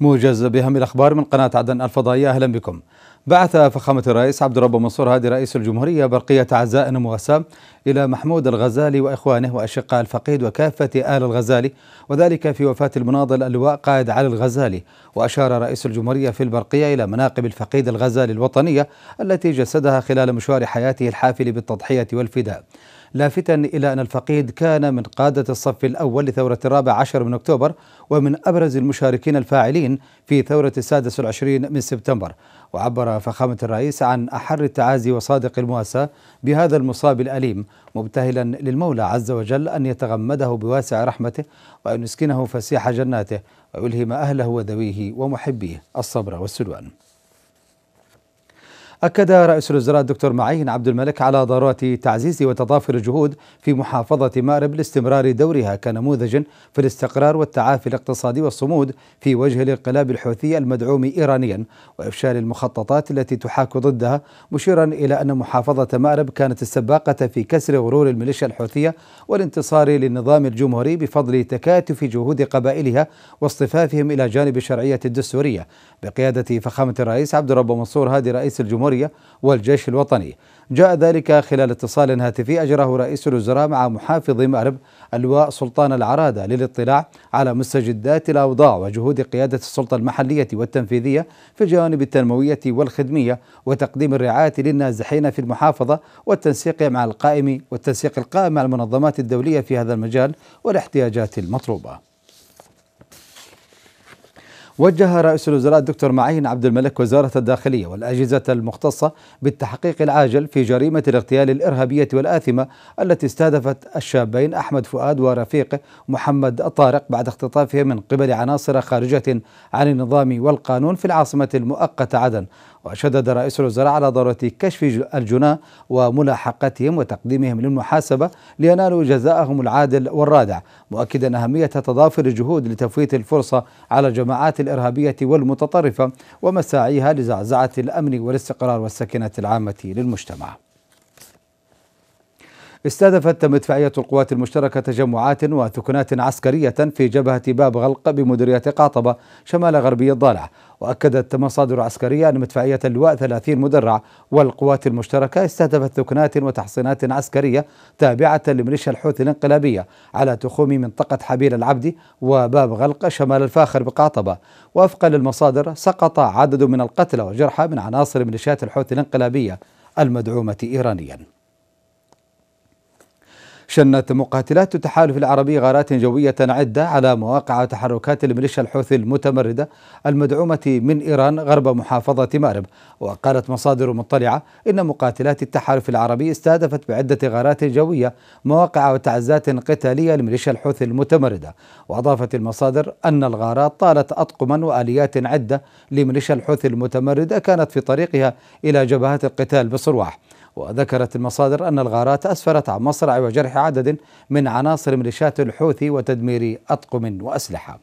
موجز بهم الأخبار من قناة عدن الفضائية أهلا بكم بعث فخامة الرئيس عبد الرب منصور هادي رئيس الجمهورية برقية عزاء ووسام إلى محمود الغزالي وإخوانه وأشقاء الفقيد وكافة آل الغزالي وذلك في وفاة المناضل اللواء قائد علي الغزالي وأشار رئيس الجمهورية في البرقية إلى مناقب الفقيد الغزالي الوطنية التي جسدها خلال مشوار حياته الحافل بالتضحية والفداء لافتا إلى أن الفقيد كان من قادة الصف الأول لثورة الرابع عشر من أكتوبر ومن أبرز المشاركين الفاعلين في ثورة السادس والعشرين من سبتمبر وعبر فخامة الرئيس عن أحر التعازي وصادق المواساة بهذا المصاب الأليم مبتهلا للمولى عز وجل أن يتغمده بواسع رحمته وأن يسكنه فسيح جناته ويلهم أهله وذويه ومحبيه الصبر والسلوان أكد رئيس الوزراء الدكتور معين عبد الملك على ضرورة تعزيز وتضافر الجهود في محافظة مأرب لاستمرار دورها كنموذج في الاستقرار والتعافي الاقتصادي والصمود في وجه الانقلاب الحوثي المدعوم إيرانيا وإفشال المخططات التي تحاك ضدها مشيرا إلى أن محافظة مأرب كانت السباقة في كسر غرور الميليشيا الحوثية والانتصار للنظام الجمهوري بفضل تكاتف جهود قبائلها واصطفافهم إلى جانب الشرعية الدستورية بقيادة فخامة الرئيس عبد الرب منصور هادي رئيس الجمهورية الجمهورية والجيش الوطني جاء ذلك خلال اتصال هاتفي أجراه رئيس الوزراء مع محافظ مأرب اللواء سلطان العرادة للاطلاع على مستجدات الأوضاع وجهود قيادة السلطة المحلية والتنفيذية في الجوانب التنموية والخدمية وتقديم الرعاية للنازحين في المحافظة والتنسيق مع القائم والتنسيق القائم مع المنظمات الدولية في هذا المجال والاحتياجات المطلوبة وجه رئيس الوزراء الدكتور معين عبد الملك وزارة الداخلية والأجهزة المختصة بالتحقيق العاجل في جريمة الاغتيال الإرهابية والآثمة التي استهدفت الشابين أحمد فؤاد ورفيقه محمد طارق بعد اختطافهم من قبل عناصر خارجة عن النظام والقانون في العاصمة المؤقتة عدن وشدد رئيس الوزراء على ضرورة كشف الجناة وملاحقتهم وتقديمهم للمحاسبة لينالوا جزاءهم العادل والرادع مؤكدا أهمية تضافر الجهود لتفويت الفرصة على الجماعات الإرهابية والمتطرفة ومساعيها لزعزعة الأمن والاستقرار والسكنة العامة للمجتمع استهدفت مدفعية القوات المشتركة تجمعات وثكنات عسكرية في جبهة باب غلق بمديرية قاطبة شمال غربي الضالع وأكدت مصادر عسكرية أن مدفعية اللواء 30 مدرع والقوات المشتركة استهدفت ثكنات وتحصينات عسكرية تابعة لميليشيا الحوثي الانقلابية على تخوم منطقة حبيل العبدي وباب غلق شمال الفاخر بقاطبة وفقا للمصادر سقط عدد من القتلى والجرحى من عناصر ميليشيات الحوثي الانقلابية المدعومة إيرانياً شنت مقاتلات التحالف العربي غارات جوية عدة على مواقع تحركات الميليشيا الحوثي المتمردة المدعومة من إيران غرب محافظة مأرب وقالت مصادر مطلعة إن مقاتلات التحالف العربي استهدفت بعدة غارات جوية مواقع وتعزات قتالية لميليشيا الحوثي المتمردة وأضافت المصادر أن الغارات طالت أطقما وآليات عدة لميليشيا الحوثي المتمردة كانت في طريقها إلى جبهات القتال بصرواح وذكرت المصادر أن الغارات أسفرت عن مصرع وجرح عدد من عناصر ميليشيات الحوثي وتدمير أطقم وأسلحة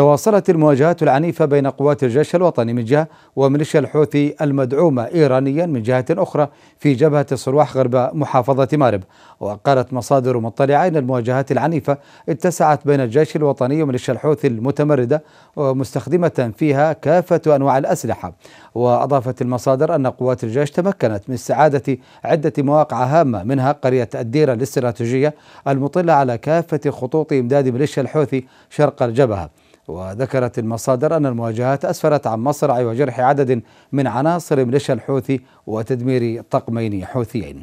تواصلت المواجهات العنيفة بين قوات الجيش الوطني من جهة وميليشيا الحوثي المدعومة إيرانيا من جهة أخرى في جبهة الصلواح غرب محافظة مارب وقالت مصادر مطلعة أن المواجهات العنيفة اتسعت بين الجيش الوطني وميليشيا الحوثي المتمردة مستخدمة فيها كافة أنواع الأسلحة وأضافت المصادر أن قوات الجيش تمكنت من استعادة عدة مواقع هامة منها قرية الديرة الاستراتيجية المطلة على كافة خطوط إمداد ميليشيا الحوثي شرق الجبهة وذكرت المصادر أن المواجهات أسفرت عن مصرع وجرح عدد من عناصر ميليشيا الحوثي وتدمير طقمين حوثيين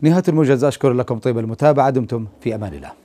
نهاية الموجز أشكر لكم طيب المتابعة دمتم في أمان الله